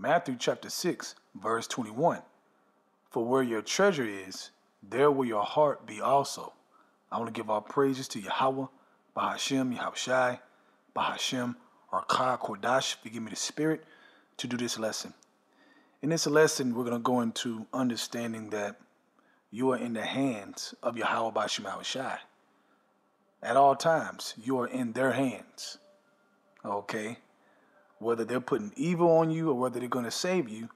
Matthew chapter 6, verse 21. For where your treasure is, there will your heart be also. I want to give all praises to Yahweh, Bahashem, Yahushai, Bahashem, Arkah, Kordash. if you give me the spirit to do this lesson. In this lesson, we're going to go into understanding that you are in the hands of Yahweh Bahashem Yahushai. At all times, you are in their hands. Okay? whether they're putting evil on you or whether they're going to save you,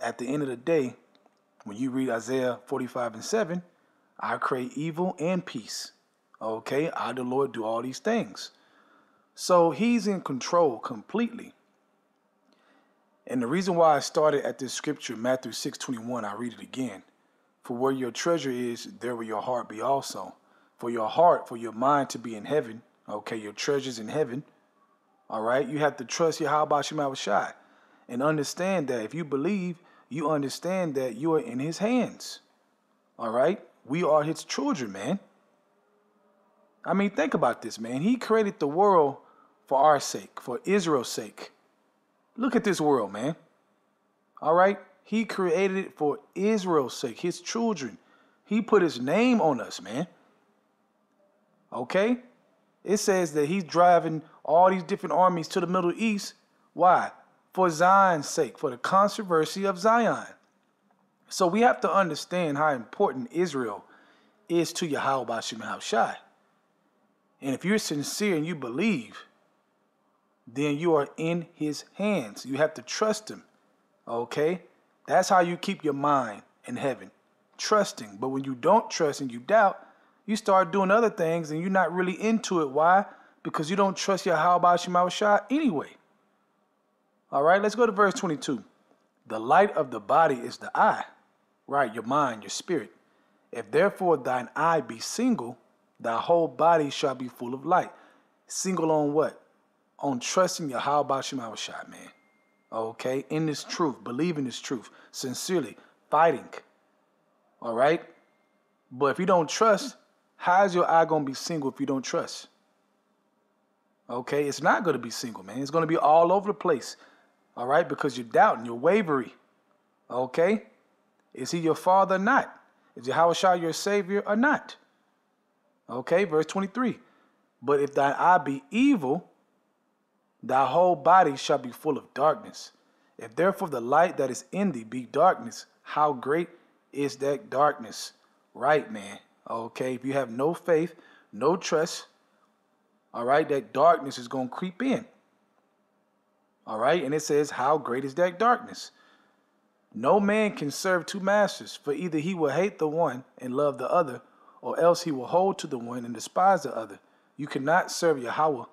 at the end of the day, when you read Isaiah 45 and 7, I create evil and peace. Okay, I, the Lord, do all these things. So he's in control completely. And the reason why I started at this scripture, Matthew 6 21, I read it again. For where your treasure is, there will your heart be also. For your heart, for your mind to be in heaven, okay, your treasures in heaven, all right. You have to trust your how about Shema shot and understand that if you believe, you understand that you are in his hands. All right. We are his children, man. I mean, think about this, man. He created the world for our sake, for Israel's sake. Look at this world, man. All right? He created it for Israel's sake, his children. He put his name on us, man. Okay? It says that he's driving all these different armies to the Middle East. Why? For Zion's sake, for the controversy of Zion. So we have to understand how important Israel is to Yahweh Bashim Shai. And if you're sincere and you believe, then you are in his hands. You have to trust him. Okay? That's how you keep your mind in heaven. Trusting. But when you don't trust and you doubt, you start doing other things and you're not really into it. Why? because you don't trust your how about Shema Shah anyway. All right, let's go to verse 22. The light of the body is the eye, right? Your mind, your spirit. If therefore thine eye be single, thy whole body shall be full of light. Single on what? On trusting your how about Shema Shah, man. Okay, in this truth, believing this truth, sincerely, fighting. All right? But if you don't trust, how is your eye going to be single if you don't trust? Okay, it's not going to be single, man. It's going to be all over the place. All right, because you're doubting, you're wavery. Okay, is he your father or not? Is Yahushua your savior or not? Okay, verse 23. But if thine eye be evil, thy whole body shall be full of darkness. If therefore the light that is in thee be darkness, how great is that darkness? Right, man. Okay, if you have no faith, no trust, all right, that darkness is going to creep in. All right, and it says, How great is that darkness? No man can serve two masters, for either he will hate the one and love the other, or else he will hold to the one and despise the other. You cannot serve Yahweh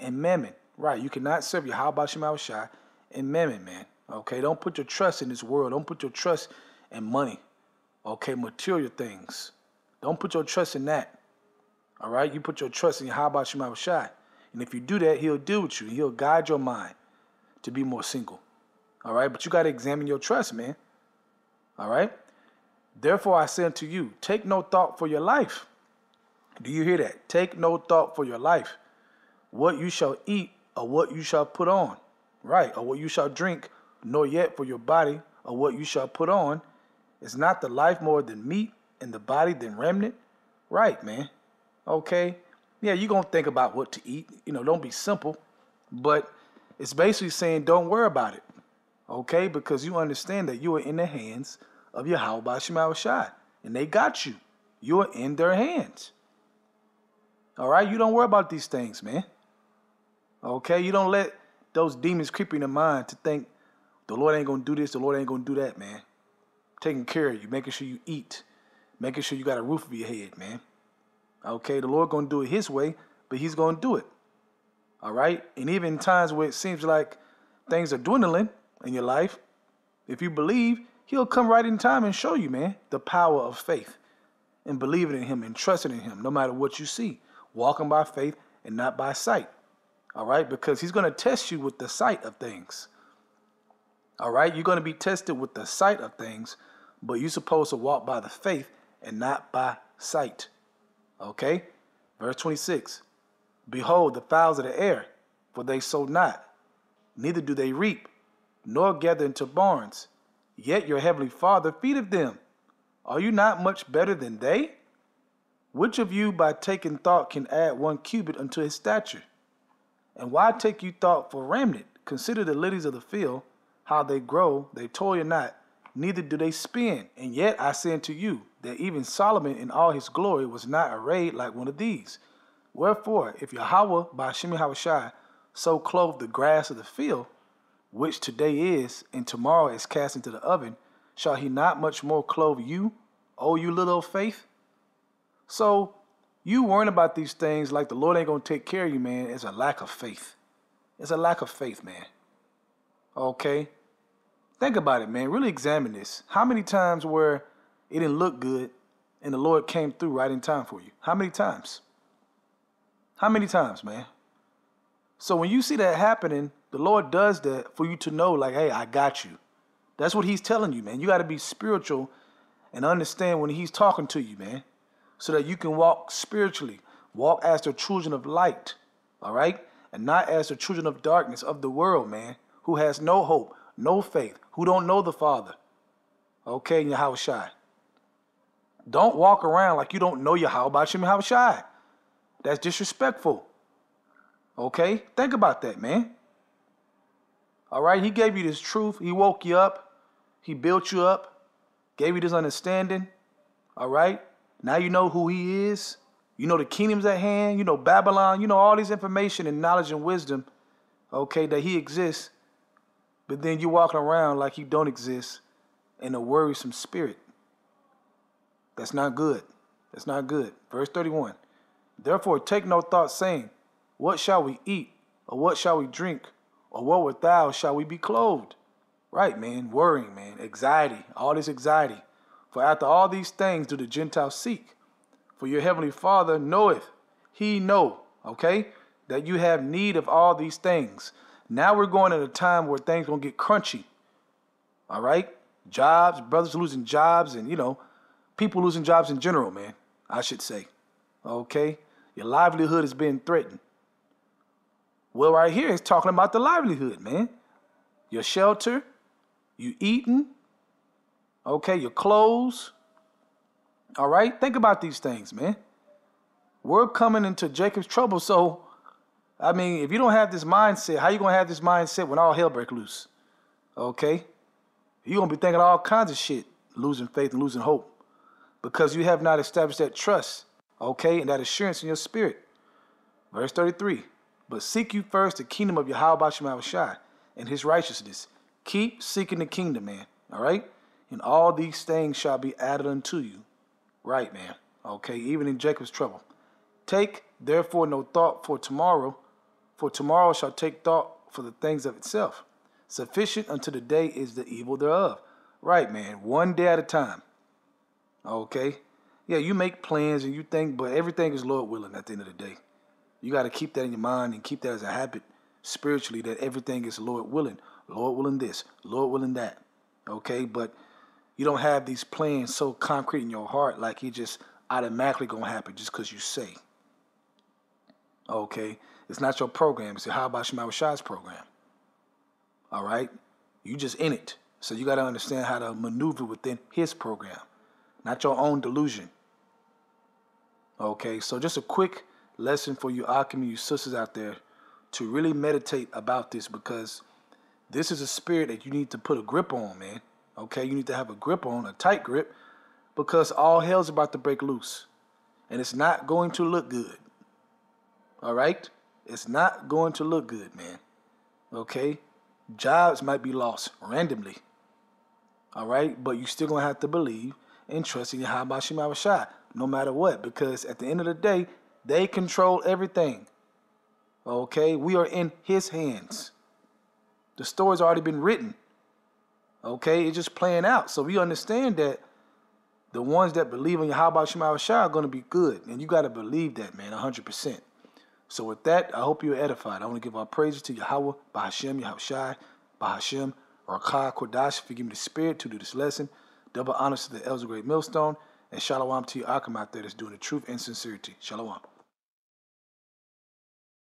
and Mammon. Right, you cannot serve Yahweh Shema Shai and Mammon, man. Okay, don't put your trust in this world. Don't put your trust in money. Okay, material things. Don't put your trust in that. All right? You put your trust in how about Shema Shai. And if you do that, he'll deal with you. He'll guide your mind to be more single. All right? But you got to examine your trust, man. All right? Therefore, I say unto you, take no thought for your life. Do you hear that? Take no thought for your life. What you shall eat or what you shall put on. Right? Or what you shall drink, nor yet for your body or what you shall put on. Is not the life more than meat and the body than remnant? Right, man okay? Yeah, you're going to think about what to eat. You know, don't be simple. But it's basically saying don't worry about it, okay? Because you understand that you are in the hands of your Yahweh Shai, and they got you. You are in their hands. All right? You don't worry about these things, man. Okay? You don't let those demons creep in your mind to think the Lord ain't going to do this, the Lord ain't going to do that, man. Taking care of you, making sure you eat, making sure you got a roof over your head, man. Okay, the Lord gonna do it His way, but He's gonna do it. All right, and even times where it seems like things are dwindling in your life, if you believe, He'll come right in time and show you, man, the power of faith and believing in Him and trusting in Him, no matter what you see, walking by faith and not by sight. All right, because He's gonna test you with the sight of things. All right, you're gonna be tested with the sight of things, but you're supposed to walk by the faith and not by sight. Okay? Verse 26 Behold, the fowls of the air, for they sow not, neither do they reap, nor gather into barns, yet your heavenly Father feedeth them. Are you not much better than they? Which of you by taking thought can add one cubit unto his stature? And why take you thought for raiment? Consider the lilies of the field, how they grow, they toil not, neither do they spin. And yet I say unto you, that even Solomon in all his glory was not arrayed like one of these. Wherefore, if Yahweh by Shimei Hawashai so clothed the grass of the field, which today is and tomorrow is cast into the oven, shall he not much more clothe you, O you little faith? So you worrying about these things like the Lord ain't gonna take care of you, man, is a lack of faith. It's a lack of faith, man. Okay? Think about it, man. Really examine this. How many times were it didn't look good, and the Lord came through right in time for you. How many times? How many times, man? So when you see that happening, the Lord does that for you to know, like, hey, I got you. That's what He's telling you, man. You got to be spiritual and understand when He's talking to you, man, so that you can walk spiritually, walk as the children of light, all right? And not as the children of darkness of the world, man, who has no hope, no faith, who don't know the Father. Okay, house shy. Don't walk around like you don't know your how about you how shy. That's disrespectful. Okay? Think about that, man. All right? He gave you this truth. He woke you up. He built you up. Gave you this understanding. All right? Now you know who he is. You know the kingdoms at hand. You know Babylon. You know all these information and knowledge and wisdom, okay, that he exists. But then you're walking around like he don't exist in a worrisome spirit. That's not good. That's not good. Verse 31. Therefore, take no thought, saying, What shall we eat? Or what shall we drink? Or what with thou shall we be clothed? Right, man. Worrying, man. Anxiety. All this anxiety. For after all these things do the Gentiles seek. For your heavenly Father knoweth, he know, okay, that you have need of all these things. Now we're going at a time where things gonna get crunchy. All right? Jobs, brothers losing jobs, and you know, people losing jobs in general, man, I should say. Okay? Your livelihood is being threatened. Well, right here, it's talking about the livelihood, man. Your shelter, you eating, okay, your clothes. All right? Think about these things, man. We're coming into Jacob's trouble, so I mean, if you don't have this mindset, how you gonna have this mindset when all hell break loose? Okay? You're gonna be thinking all kinds of shit, losing faith and losing hope because you have not established that trust, okay, and that assurance in your spirit. Verse 33 But seek you first the kingdom of Yahweh Bashim and his righteousness. Keep seeking the kingdom, man, all right? And all these things shall be added unto you. Right, man, okay, even in Jacob's trouble. Take therefore no thought for tomorrow, for tomorrow shall take thought for the things of itself. Sufficient unto the day is the evil thereof. Right, man, one day at a time. Okay? Yeah, you make plans and you think, but everything is Lord willing at the end of the day. You got to keep that in your mind and keep that as a habit spiritually that everything is Lord willing. Lord willing this, Lord willing that. Okay? But you don't have these plans so concrete in your heart like it just automatically going to happen just because you say. Okay? It's not your program. It's your How About Shema Rashad's program. All right? You just in it. So you got to understand how to maneuver within his program not your own delusion. Okay, so just a quick lesson for you alchemy, you sisters out there, to really meditate about this because this is a spirit that you need to put a grip on, man. Okay, you need to have a grip on, a tight grip, because all hell's about to break loose. And it's not going to look good. All right? It's not going to look good, man. Okay? Jobs might be lost randomly. All right? But you still going to have to believe and trusting Yahweh Shai, no matter what, because at the end of the day, they control everything. Okay, we are in his hands. The story's already been written. Okay, it's just playing out. So we understand that the ones that believe in Yahweh Shema Shai are going to be good. And you got to believe that, man, 100%. So with that, I hope you're edified. I want to give our praises to Yahweh, Bahashem, Yahweh Shai, Bahashem, Rakah, Kodash, for giving me the spirit to do this lesson. Double honors to the elders Great Millstone. And shalom to you, Akam out that's doing the truth and sincerity. Shalom.